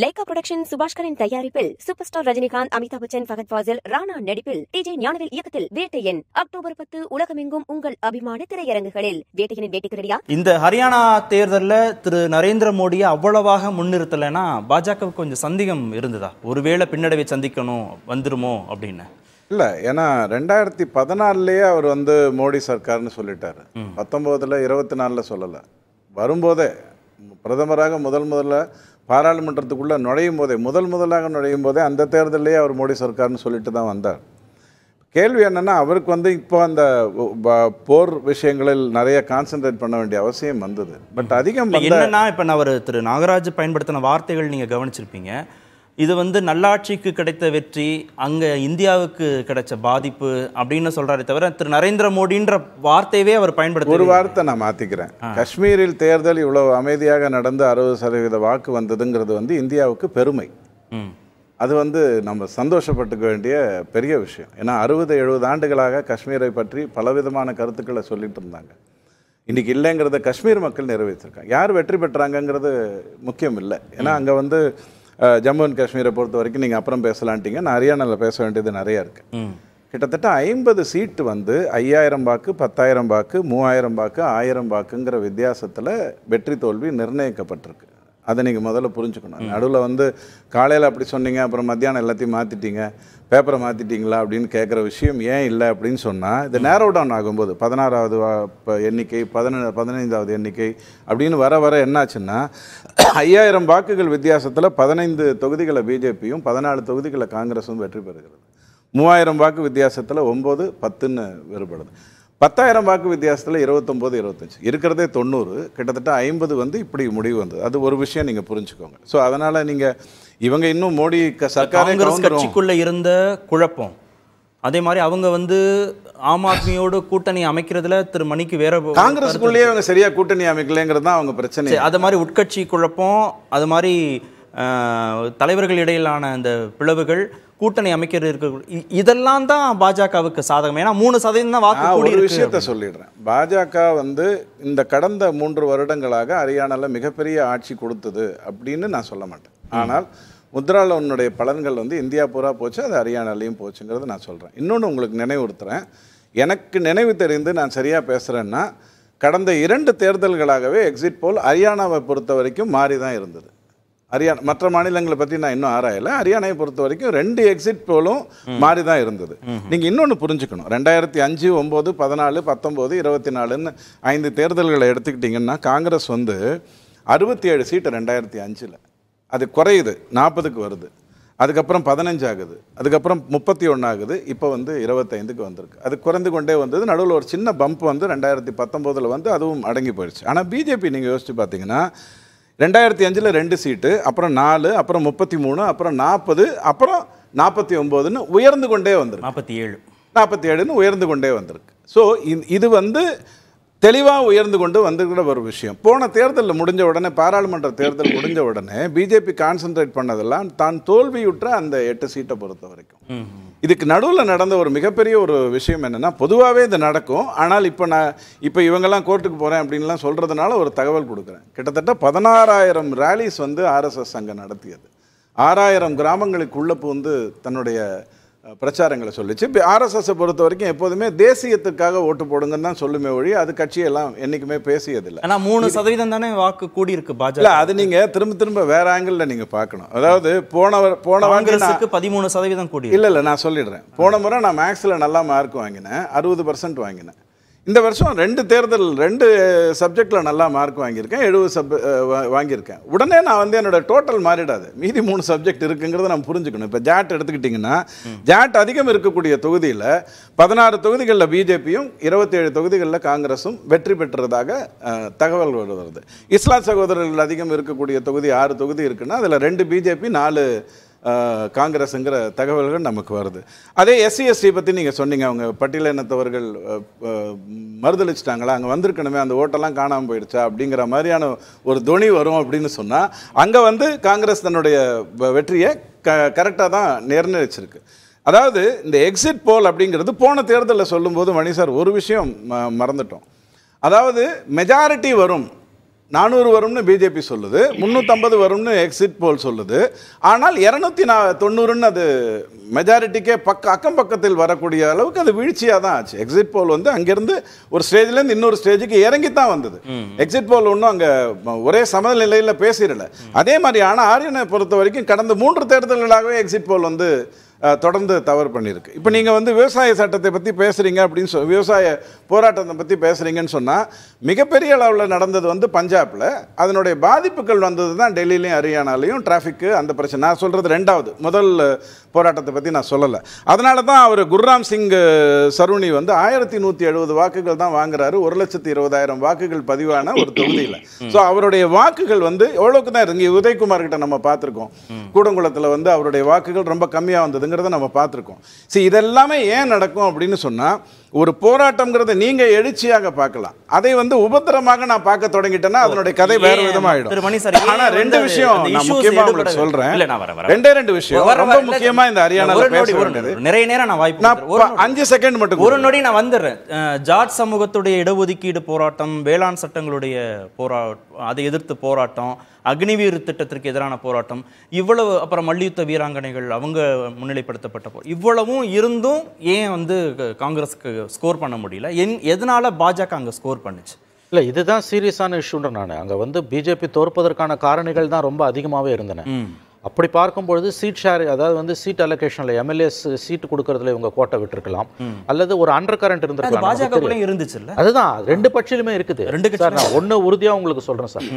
Lekha production சுபாஷ்கரின் தயாரிப்பில் super star Rajinikanth Amitabh Bachchan Fahadh Faasil Rana நடிப்பில் டிஜே ஞானவேல் இயக்கத்தில் வேட்டையன் அக்டோபர் பத்து உலகமெங்கும் உங்கள் அபிமான திரையரங்குகளில் வேட்டையனின் வேட்டைக்கு ரெடியா இந்த ஹரியானா தேர்தலில் திரு நரேந்திர மோடியை அவ்வளவாக முன்னிறுத்தலைன்னா பாஜகவுக்கு கொஞ்சம் சந்தேகம் இருந்ததா ஒருவேளை பின்னடைவை சந்திக்கணும் வந்துருமோ அப்படின்னு இல்லை ஏன்னா ரெண்டாயிரத்தி பதினாலுலேயே அவர் வந்து மோடி சர்க்கார்னு சொல்லிட்டாரு பத்தொம்போதில் இருபத்தி நாலில் சொல்லலை வரும்போதே பிரதமராக முதல் முதல்ல பாராளுமன்றத்துக்குள்ளே நுழையும் போதே முதல் முதலாக நுழையும் போதே அந்த தேர்தலே அவர் மோடி சர்க்கார்னு சொல்லிட்டு தான் வந்தார் கேள்வி என்னென்னா அவருக்கு வந்து இப்போ அந்த போர் விஷயங்களில் நிறைய கான்சென்ட்ரேட் பண்ண வேண்டிய அவசியம் வந்தது பட் அதிகம் என்னன்னா இப்போ நான் அவர் திரு நாகராஜ் பயன்படுத்தின வார்த்தைகள் நீங்கள் கவனிச்சிருப்பீங்க இது வந்து நல்லாட்சிக்கு கிடைத்த வெற்றி அங்கே இந்தியாவுக்கு கிடைச்ச பாதிப்பு அப்படின்னு சொல்கிறாரே தவிர திரு நரேந்திர மோடின்ற வார்த்தையவே அவர் பயன்படுத்த ஒரு வார்த்தை நான் மாற்றிக்கிறேன் காஷ்மீரில் தேர்தல் இவ்வளவு அமைதியாக நடந்து அறுபது சதவீத வாக்கு வந்ததுங்கிறது வந்து இந்தியாவுக்கு பெருமை அது வந்து நம்ம சந்தோஷப்பட்டுக்க வேண்டிய பெரிய விஷயம் ஏன்னா அறுபது எழுபது ஆண்டுகளாக காஷ்மீரை பற்றி பலவிதமான கருத்துக்களை சொல்லிட்டு இருந்தாங்க இன்றைக்கி இல்லைங்கிறத காஷ்மீர் மக்கள் நிறைவேற்றிருக்காங்க யார் வெற்றி பெற்றாங்கங்கிறது முக்கியம் இல்லை ஏன்னா அங்கே வந்து ஜம்மு அண்ட் காஷ்மீரை பொறுத்த வரைக்கும் நீங்கள் அப்புறம் பேசலான்ட்டீங்க நான் ஹரியானாவில் பேச வேண்டியது நிறையா இருக்குது கிட்டத்தட்ட ஐம்பது சீட்டு வந்து ஐயாயிரம் வாக்கு பத்தாயிரம் வாக்கு மூவாயிரம் வாக்கு ஆயிரம் வாக்குங்கிற வித்தியாசத்தில் வெற்றி தோல்வி நிர்ணயிக்கப்பட்டிருக்கு அதை நீங்கள் முதல்ல புரிஞ்சுக்கணும் நடுவில் வந்து காலையில் அப்படி சொன்னீங்க அப்புறம் மத்தியானம் எல்லாத்தையும் மாற்றிட்டீங்க பேப்பரை மாற்றிட்டீங்களா அப்படின்னு கேட்குற விஷயம் ஏன் இல்லை அப்படின்னு சொன்னால் இது நேரோ டவுன் ஆகும்போது பதினாறாவது எண்ணிக்கை பதினெ பதினைந்தாவது எண்ணிக்கை அப்படின்னு வர வர என்னாச்சுன்னா ஐயாயிரம் வாக்குகள் வித்தியாசத்தில் பதினைந்து தொகுதிகளை பிஜேபியும் பதினாலு தொகுதிகளை காங்கிரஸும் வெற்றி பெறுகிறது மூவாயிரம் வாக்கு வித்தியாசத்தில் ஒம்பது பத்துன்னு வேறுபடுது பத்தாயிரம் வாக்கு வித்தியாசத்தில் இருபத்தொம்போது இருபத்தஞ்சி இருக்கிறதே தொண்ணூறு கிட்டத்தட்ட ஐம்பது வந்து இப்படி முடிவு வந்தது அது ஒரு விஷயம் நீங்கள் புரிஞ்சுக்கோங்க ஸோ அதனால் நீங்கள் இவங்க இன்னும் மோடி சர்க்காரே கட்சிக்குள்ளே இருந்த குழப்பம் அதே மாதிரி அவங்க வந்து ஆம் ஆத்மியோடு கூட்டணி அமைக்கிறதுல திரு மணிக்கு வேற காங்கிரஸ்க்குள்ளேயே அவங்க சரியாக கூட்டணி அமைக்கலைங்கிறது தான் அவங்க பிரச்சனை அது மாதிரி உட்கட்சி குழப்பம் அது மாதிரி தலைவர்கள் இடையிலான அந்த பிளவுகள் கூட்டணி அமைக்கிறது இதெல்லாம் தான் பாஜகவுக்கு சாதகம் ஏன்னா மூணு சதவீதம் தான் ஒரு விஷயத்த சொல்லிடுறேன் பாஜக வந்து இந்த கடந்த மூன்று வருடங்களாக ஹரியானால மிகப்பெரிய ஆட்சி கொடுத்தது அப்படின்னு நான் சொல்ல மாட்டேன் ஆனால் முத்ரா லோனுடைய பலன்கள் வந்து இந்தியா பூரா போச்சு அது ஹரியானாலையும் போச்சுங்கிறது நான் சொல்கிறேன் இன்னொன்று உங்களுக்கு நினைவுறுத்துறேன் எனக்கு நினைவு தெரிந்து நான் சரியாக பேசுகிறேன்னா கடந்த இரண்டு தேர்தல்களாகவே எக்ஸிட் போல் ஹரியானாவை பொறுத்த வரைக்கும் மாறி தான் இருந்தது ஹரியானா மற்ற மாநிலங்களை பற்றி நான் இன்னும் ஆராயலை ஹரியானாவை பொறுத்த வரைக்கும் ரெண்டு எக்ஸிட் போலும் மாறி தான் இருந்தது நீங்கள் இன்னொன்று புரிஞ்சுக்கணும் ரெண்டாயிரத்தி அஞ்சு ஒம்பது பதினாலு பத்தொம்போது இருபத்தி நாலுன்னு ஐந்து தேர்தல்களை எடுத்துக்கிட்டிங்கன்னா காங்கிரஸ் வந்து அறுபத்தி ஏழு சீட்டு ரெண்டாயிரத்தி அஞ்சில் அது குறையுது நாற்பதுக்கு வருது அதுக்கப்புறம் பதினஞ்சு ஆகுது அதுக்கப்புறம் முப்பத்தி ஒன்று ஆகுது இப்போ வந்து இருபத்தைந்துக்கு வந்திருக்கு அது குறைந்து கொண்டே வந்தது நடுவில் ஒரு சின்ன பம்ப் வந்து ரெண்டாயிரத்தி பத்தொம்போதில் வந்து அதுவும் அடங்கி போயிடுச்சு ஆனால் பிஜேபி நீங்கள் யோசித்து பார்த்தீங்கன்னா ரெண்டாயிரத்தி அஞ்சில் ரெண்டு சீட்டு அப்புறம் நாலு அப்புறம் முப்பத்தி மூணு அப்புறம் நாற்பது அப்புறம் நாற்பத்தி ஒம்போதுன்னு உயர்ந்து கொண்டே வந்துருக்கு நாற்பத்தி ஏழு நாற்பத்தி ஏழுன்னு உயர்ந்து கொண்டே வந்திருக்கு ஸோ இது வந்து தெளிவாக உயர்ந்து கொண்டு வந்துக்கிற ஒரு விஷயம் போன தேர்தலில் முடிஞ்ச உடனே பாராளுமன்ற தேர்தல் முடிஞ்ச உடனே பிஜேபி கான்சென்ட்ரேட் பண்ணதெல்லாம் தான் தோல்வியுற்ற அந்த எட்டு சீட்டை பொறுத்த வரைக்கும் இதுக்கு நடுவில் நடந்த ஒரு மிகப்பெரிய ஒரு விஷயம் என்னென்னா பொதுவாகவே இது நடக்கும் ஆனால் இப்போ நான் இப்போ இவங்கெல்லாம் கோர்ட்டுக்கு போகிறேன் அப்படின்லாம் சொல்கிறதுனால ஒரு தகவல் கொடுக்குறேன் கிட்டத்தட்ட பதினாறாயிரம் ரேலிஸ் வந்து ஆர்எஸ்எஸ் அங்கே நடத்தியது ஆறாயிரம் கிராமங்களுக்கு கிராமங்களுக்குள்ளே வந்து தன்னுடைய பிரச்சாரங்களை சொல்லிச்சு இப்போ ஆர்எஸ்எஸ் பொறுத்த வரைக்கும் எப்போதுமே தேசியத்துக்காக ஓட்டு போடுங்கன்னு தான் சொல்லுமே ஒழி அது கட்சியெல்லாம் என்றைக்குமே பேசியதில்லை ஆனால் மூணு சதவீதம் தானே வாக்கு கூடி இருக்கு பாஜக இல்லை அது நீங்கள் திரும்ப திரும்ப வேறு ஆங்கிளில் நீங்கள் பார்க்கணும் அதாவது போனவர் போன வாங்கினதுக்கு பதிமூணு சதவீதம் கூடி இல்லை இல்லை நான் சொல்லிடுறேன் போன முறை நான் மேக்ஸில் நல்லா மார்க் வாங்கினேன் அறுபது பர்சன்ட் வாங்கினேன் இந்த வருஷம் ரெண்டு தேர்தல் ரெண்டு சப்ஜெக்டில் நல்லா மார்க் வாங்கியிருக்கேன் எழுபது சப் வாங்கியிருக்கேன் உடனே நான் வந்து என்னோட டோட்டல் மாறிடாது மீதி மூணு சப்ஜெக்ட் இருக்குங்கிறத நம்ம புரிஞ்சுக்கணும் இப்போ ஜாட் எடுத்துக்கிட்டிங்கன்னா ஜாட் அதிகம் இருக்கக்கூடிய தொகுதியில் பதினாறு தொகுதிகளில் பிஜேபியும் இருபத்தேழு தொகுதிகளில் காங்கிரஸும் வெற்றி பெற்றதாக தகவல் வருகிறது இஸ்லாம் சகோதரர்கள் அதிகம் இருக்கக்கூடிய தொகுதி ஆறு தொகுதி இருக்குன்னா அதில் ரெண்டு பிஜேபி நாலு காங்கிரஸுங்கிற தகவல்கள் நமக்கு வருது அதே எஸ்சி பற்றி நீங்கள் சொன்னீங்க அவங்க பட்டியலினத்தவர்கள் மறுதளிச்சிட்டாங்களா அங்கே வந்திருக்கணுமே அந்த ஓட்டெல்லாம் காணாமல் போயிடுச்சா அப்படிங்கிற மாதிரியான ஒரு துணி வரும் அப்படின்னு சொன்னால் அங்கே வந்து காங்கிரஸ் தன்னுடைய வெற்றியை க கரெக்டாக தான் நிர்ணயிச்சிருக்கு அதாவது இந்த எக்ஸிட் போல் அப்படிங்கிறது போன தேர்தலில் சொல்லும்போது மணி சார் ஒரு விஷயம் மறந்துட்டோம் அதாவது மெஜாரிட்டி வரும் நானூறு வரும்னு பிஜேபி சொல்லுது முந்நூற்றம்பது வரும்னு எக்ஸிட் போல் சொல்லுது ஆனால் இரநூத்தி நா தொண்ணூறுன்னு அது மெஜாரிட்டிக்கே பக்க அக்கம் பக்கத்தில் வரக்கூடிய அளவுக்கு அது வீழ்ச்சியாக தான் ஆச்சு எக்ஸிட் போல் வந்து அங்கேருந்து ஒரு ஸ்டேஜ்லேருந்து இன்னொரு ஸ்டேஜுக்கு இறங்கி தான் வந்தது எக்ஸிட் போல் ஒன்றும் அங்கே ஒரே சமநிலையில் பேசிடலை அதே மாதிரி ஆனால் ஆரியனை பொறுத்த வரைக்கும் கடந்த மூன்று தேர்தல்களாகவே எக்ஸிட் போல் வந்து தொடர்ந்து தவறு பண்ணியிருக்கு இப்போ நீங்கள் வந்து விவசாய சட்டத்தை பற்றி பேசுகிறீங்க அப்படின்னு சொல் விவசாய போராட்டத்தை பற்றி பேசுகிறீங்கன்னு சொன்னால் மிகப்பெரிய அளவில் நடந்தது வந்து பஞ்சாபில் அதனுடைய பாதிப்புகள் வந்தது தான் டெல்லியிலையும் ஹரியானாலையும் டிராஃபிக்கு அந்த பிரச்சனை நான் சொல்கிறது ரெண்டாவது முதல் போராட்டத்தை பற்றி நான் சொல்லலை அதனால தான் அவர் குர்ராம் சிங் சருணி வந்து ஆயிரத்தி நூற்றி எழுபது வாக்குகள் தான் வாங்குறாரு ஒரு லட்சத்தி இருபதாயிரம் வாக்குகள் பதிவான ஒரு தொகுதியில் ஸோ அவருடைய வாக்குகள் வந்து எவ்வளோக்கு தான் இருக்குது உதயகுமார் கிட்ட நம்ம பார்த்துருக்கோம் கூடங்குளத்தில் வந்து அவருடைய வாக்குகள் ரொம்ப கம்மியாக வந்தது போகுதுங்கிறத நம்ம பார்த்துருக்கோம் சரி இதெல்லாமே ஏன் நடக்கும் அப்படின்னு சொன்னால் ஒரு போராட்டம்ங்கிறத நீங்க எழுச்சியாக பார்க்கலாம் அதை வந்து உபத்திரமாக நான் பார்க்க தொடங்கிட்டேன்னா அதனுடைய கதை வேற விதமா ஆயிடும் ஆனா ரெண்டு விஷயம் நான் முக்கியமா உங்களுக்கு சொல்றேன் ரெண்டே ரெண்டு விஷயம் ரொம்ப முக்கியமா இந்த ஹரியானால நிறைய நேரம் நான் வாய்ப்பு நான் அஞ்சு செகண்ட் மட்டும் ஒரு நொடி நான் வந்துடுறேன் ஜாட் சமூகத்துடைய இடஒதுக்கீடு போராட்டம் வேளாண் சட்டங்களுடைய போரா அதை எதிர்த்து போராட்டம் அக்னிவீர் திட்டத்திற்கு எதிரான போராட்டம் இவ்வளவு அப்புறம் மல்யுத்த வீராங்கனைகள் அவங்க முன்னிலைப்படுத்தப்பட்ட இவ்வளவும் இருந்தும் ஏன் வந்து காங்கிரஸுக்கு ஸ்கோர் பண்ண முடியல என் எதனால் பாஜக அங்கே ஸ்கோர் பண்ணுச்சு இல்லை இதுதான் சீரியஸான இஷ்யூன்ற நான் அங்கே வந்து பிஜேபி தோற்பதற்கான காரணிகள் தான் ரொம்ப அதிகமாகவே இருந்தன அப்படி பார்க்கும்பொழுது சீட் ஷேர் அதாவது வந்து சீட் அலோகேஷனில் எம்எல்ஏஸ் சீட் கொடுக்கறதுல இவங்க கோட்டை விட்டுருக்கலாம் அல்லது ஒரு அண்டர் கரண்ட் இருந்திருக்கலாம் பாஜக இருந்துச்சு அதுதான் ரெண்டு பட்சியிலுமே இருக்குது ரெண்டு சார் நான் ஒன்று உறுதியாக உங்களுக்கு சொல்கிறேன் சார்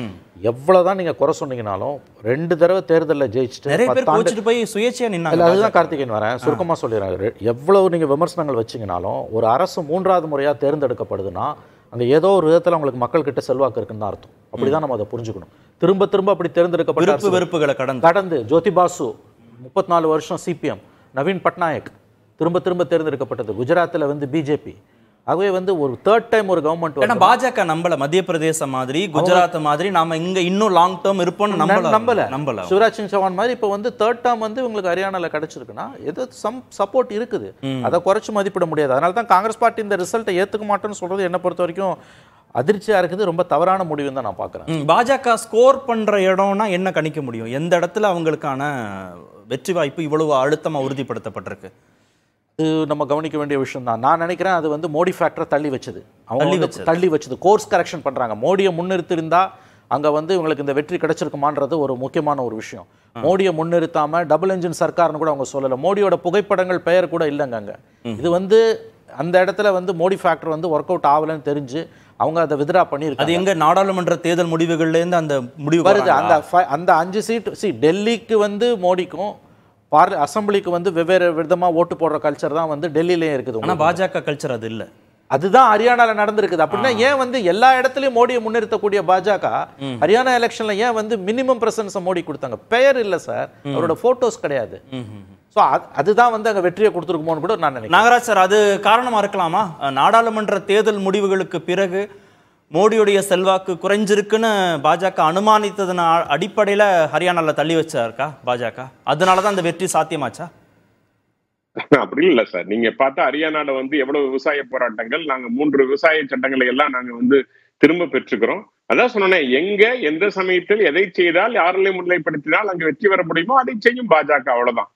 எவ்வளோதான் நீங்கள் குறை சொன்னீங்கனாலும் ரெண்டு தடவை தேர்தலில் ஜெயிச்சுட்டு போய் சுயேட்சையாக அதுதான் கார்த்திகேயன் வரேன் சுருக்கமாக சொல்லிடுறாங்க எவ்வளவு நீங்கள் விமர்சனங்கள் வச்சிங்கனாலும் ஒரு அரசு மூன்றாவது முறையாக தேர்ந்தெடுக்கப்படுதுன்னா அந்த ஏதோ ஒரு விதத்தில் அவங்களுக்கு கிட்ட செல்வாக்கு இருக்குன்னு தான் அர்த்தம் அப்படி தான் நம்ம அதை புரிஞ்சுக்கணும் திரும்ப திரும்ப அப்படி தேர்ந்தெடுக்கப்பட்ட வெறுப்புகளை கடந்து கடந்து ஜோதி பாசு முப்பத்தி நாலு வருஷம் சிபிஎம் நவீன் பட்நாயக் திரும்ப திரும்ப தேர்ந்தெடுக்கப்பட்டது குஜராத்தில் வந்து பிஜேபி ஆகவே வந்து ஒரு தேர்ட் டைம் ஒரு கவர்மெண்ட் பாஜக நம்பல மத்திய பிரதேசம் மாதிரி குஜராத் மாதிரி நாம இங்க இன்னும் லாங் டேர்ம் இருப்போம் நம்பல நம்பல சிவராஜ் சிங் சௌஹான் மாதிரி இப்போ வந்து தேர்ட் டேர்ம் வந்து உங்களுக்கு ஹரியானால கிடைச்சிருக்குன்னா ஏதோ சம் சப்போர்ட் இருக்குது அதை குறைச்சு மதிப்பிட முடியாது அதனால தான் காங்கிரஸ் பார்ட்டி இந்த ரிசல்ட்டை ஏத்துக்க மாட்டோம்னு சொல்றது என்ன பொறுத்த வரைக்கும் அதிர்ச்சியாக இருக்குது ரொம்ப தவறான முடிவுன்னு தான் நான் பாக்குறேன் பாஜக ஸ்கோர் பண்ணுற இடம்னா என்ன கணிக்க முடியும் எந்த இடத்துல அவங்களுக்கான வெற்றி வாய்ப்பு இவ்வளவு அழுத்தமாக உறுதிப்படுத்தப்பட்டிருக்கு நம்ம கவனிக்க வேண்டிய விஷயம் தான் நான் நினைக்கிறேன் அது வந்து மோடி ஃபேக்டரை தள்ளி வச்சது அவங்க தள்ளி வச்சது கோர்ஸ் கரெக்ஷன் பண்ணுறாங்க மோடியை முன்னிறுத்திருந்தா அங்கே வந்து இவங்களுக்கு இந்த வெற்றி கிடைச்சிருக்குமான்றது ஒரு முக்கியமான ஒரு விஷயம் மோடியை முன்னிறுத்தாமல் டபுள் இன்ஜின் சர்க்கார்னு கூட அவங்க சொல்லலை மோடியோட புகைப்படங்கள் பெயர் கூட இல்லைங்க அங்கே இது வந்து அந்த இடத்துல வந்து மோடி ஃபேக்டர் வந்து ஒர்க் அவுட் ஆகலன்னு தெரிஞ்சு அவங்க அதை வித்ரா பண்ணியிருக்கு அது எங்கே நாடாளுமன்ற தேர்தல் முடிவுகள்லேருந்து அந்த முடிவு வருது அந்த அந்த அஞ்சு சீட் சி டெல்லிக்கு வந்து மோடிக்கும் பார் அசம்பிளிக்கு வந்து வெவ்வேறு விதமாக ஓட்டு போடுற கல்ச்சர் தான் வந்து டெல்லியிலேயே இருக்குது ஆனால் பாஜக கல்ச்சர் அது இல்லை அதுதான் ஹரியானாவில் நடந்திருக்குது அப்படின்னா ஏன் வந்து எல்லா இடத்துலையும் மோடியை முன்னிறுத்தக்கூடிய பாஜக ஹரியானா எலெக்ஷன்ல ஏன் வந்து மினிமம் பிரசன்ஸ் மோடி கொடுத்தாங்க பெயர் இல்லை சார் அவரோட போட்டோஸ் கிடையாது ஸோ அதுதான் வந்து அங்கே வெற்றியை கொடுத்துருக்குமோன்னு கூட நான் நினைக்கிறேன் நாகராஜ் சார் அது காரணமாக இருக்கலாமா நாடாளுமன்ற தேர்தல் முடிவுகளுக்கு பிறகு மோடியுடைய செல்வாக்கு குறைஞ்சிருக்குன்னு பாஜக அனுமானித்ததன் அடிப்படையில் ஹரியானாவில் தள்ளி வச்சாருக்கா பாஜக அதனால தான் அந்த வெற்றி சாத்தியமாச்சா அப்படி இல்ல சார் நீங்க பார்த்தா ஹரியானால வந்து எவ்வளவு விவசாய போராட்டங்கள் நாங்க மூன்று விவசாய சட்டங்களை எல்லாம் நாங்க வந்து திரும்ப பெற்றுக்கிறோம் அதான் சொன்னேன் எங்க எந்த சமயத்தில் எதை செய்தால் யாரையும் முன்னிலைப்படுத்தினால் அங்க வெற்றி பெற முடியுமோ அதை செய்யும் பாஜக அவ்வளவுதான்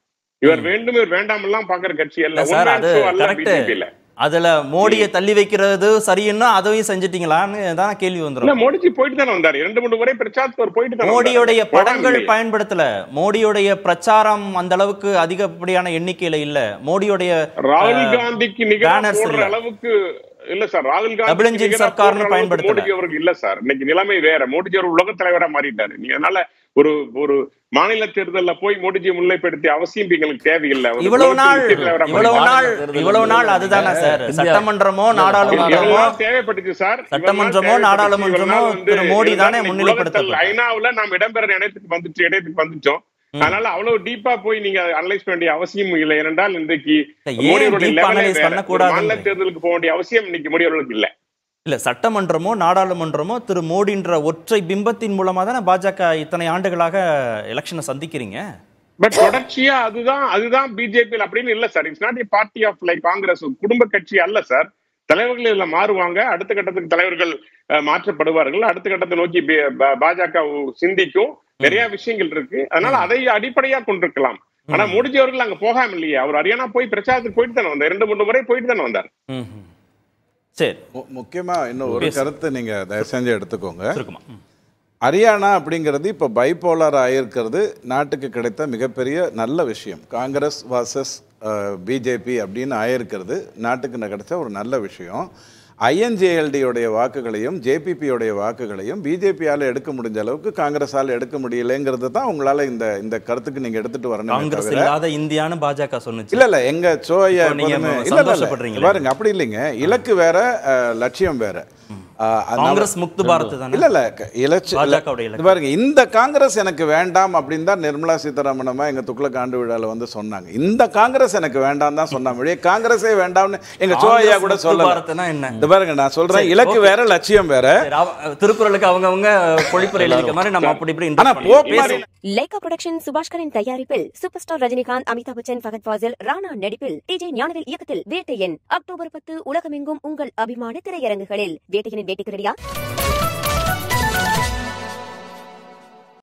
இவர் வேண்டும் இவர் வேண்டாம் எல்லாம் பாக்குற கட்சி அல்ல அதுல மோடியை தள்ளி வைக்கிறது சரின்னா அதையும் செஞ்சிட்டீங்களான்னு தான் கேள்வி வந்துடும் மோடிஜி போயிட்டு தானே வந்தார் இரண்டு மூணு முறை பிரச்சாரத்துக்கு போயிட்டு மோடியுடைய படங்கள் பயன்படுத்தல மோடியுடைய பிரச்சாரம் அந்த அளவுக்கு அதிகப்படியான எண்ணிக்கையில இல்ல மோடியுடைய ராகுல் காந்திக்கு நிகழ்ச்சி அளவுக்கு இல்ல சார் ராகுல் காந்தி சர்க்கார்னு மோடிஜி அவருக்கு இல்ல சார் இன்னைக்கு நிலைமை வேற மோடிஜி அவர் உலக தலைவரா மாறிட்டாரு நீங்க அதனால ஒரு ஒரு மாநில தேர்தல்ல போய் மோடிஜி முன்னிலைப்படுத்திய அவசியம் எங்களுக்கு தேவையில்லை இவ்வளவு நாள் இவ்வளவு நாள் இவ்வளவு நாள் அதுதானே சார் சட்டமன்றமோ நாடாளுமன்றமோ தேவைப்பட்டுச்சு சார் சட்டமன்றமோ நாடாளுமன்றமோ மோடி தானே முன்னிலைப்படுத்த ஐநாவுல நாம் இடம்பெற இடத்துக்கு வந்துட்டு இடத்துக்கு வந்துட்டோம் அதனால அவ்வளவு டீப்பா போய் நீங்க அனலைஸ் பண்ண வேண்டிய அவசியம் இல்லை ஏனென்றால் இன்றைக்கு மாநில தேர்தலுக்கு போக வேண்டிய அவசியம் இன்னைக்கு மோடி அவர்களுக்கு இல்லை இல்ல சட்டமன்றமோ நாடாளுமன்றமோ திரு மோடின்ற ஒற்றை பிம்பத்தின் மூலமா தானே பாஜக இத்தனை ஆண்டுகளாக எலெக்ஷனை சந்திக்கிறீங்க பட் தொடர்ச்சியா அதுதான் அதுதான் பிஜேபி அப்படின்னு இல்ல sir it's not party of like Congress குடும்ப கட்சி அல்ல சார் தலைவர்கள் இதுல மாறுவாங்க அடுத்த கட்டத்துக்கு தலைவர்கள் மாற்றப்படுவார்கள் அடுத்த கட்டத்தை நோக்கி பாஜக சிந்திக்கும் நிறைய விஷயங்கள் இருக்கு அதனால அதை அடிப்படையா கொண்டிருக்கலாம் ஆனா முடிஞ்சவர்கள் அங்க போகாம இல்லையே அவர் அரியானா போய் பிரச்சாரத்துக்கு போயிட்டு தானே வந்தார் ரெண்டு மூணு முறை போயிட்டு தானே வந்தார் சரி முக்கியமா இன்னும் ஒரு கருத்தை நீங்க தயவு செஞ்சு எடுத்துக்கோங்க ஹரியானா அப்படிங்கிறது இப்ப பைபோலர் ஆயிருக்கிறது நாட்டுக்கு கிடைத்த மிகப்பெரிய நல்ல விஷயம் காங்கிரஸ் வாசஸ் பிஜேபி அப்படின்னு ஆயிருக்கிறது நாட்டுக்கு கிடச்ச ஒரு நல்ல விஷயம் ஐஎன்ஜேஎல்டியுடைய வாக்குகளையும் ஜேபிபியோடைய வாக்குகளையும் பிஜேபியால் எடுக்க முடிஞ்ச அளவுக்கு காங்கிரஸால் எடுக்க முடியலைங்கிறது தான் உங்களால் இந்த இந்த கருத்துக்கு நீங்கள் எடுத்துட்டு வரணும் காங்கிரஸ் இல்லாத இந்தியான்னு பாஜக சொன்னுச்சு இல்லை இல்லை எங்கள் சோய இல்லை பாருங்க அப்படி இல்லைங்க இலக்கு வேற லட்சியம் வேற காங்கிரஸ் முக்து பாரத் பாருங்க இந்த காங்கிரஸ் எனக்கு வேண்டாம் அப்படின்னு தான் நிர்மலா சீதாராமனமா வந்து சொன்னாங்க இந்த காங்கிரஸ் எனக்கு வேண்டாம் தான் காங்கிரஸே வேண்டாம்னு சோயா கூட சொல்ல என்ன பாருங்க நான் இலக்கு வேற லட்சியம் வேற திருக்குறளுக்கு அவங்கவுங்க பொழிப்புரை மாதிரி நம்ம அப்படி இப்படி சுபாஷ்கரின் தயாரிப்பில் சூப்பர் ஸ்டார் ரஜினிகாந்த் அமிதாப் பச்சன் ராணா நடிப்பில் டிஜே ஞானவேல் இயக்கத்தில் வேட்டையன் அக்டோபர் பத்து உலகமெங்கும் உங்கள் அபிமான திரையரங்குகளில் வேட்டையின் డేటింగ్కి రెడీయా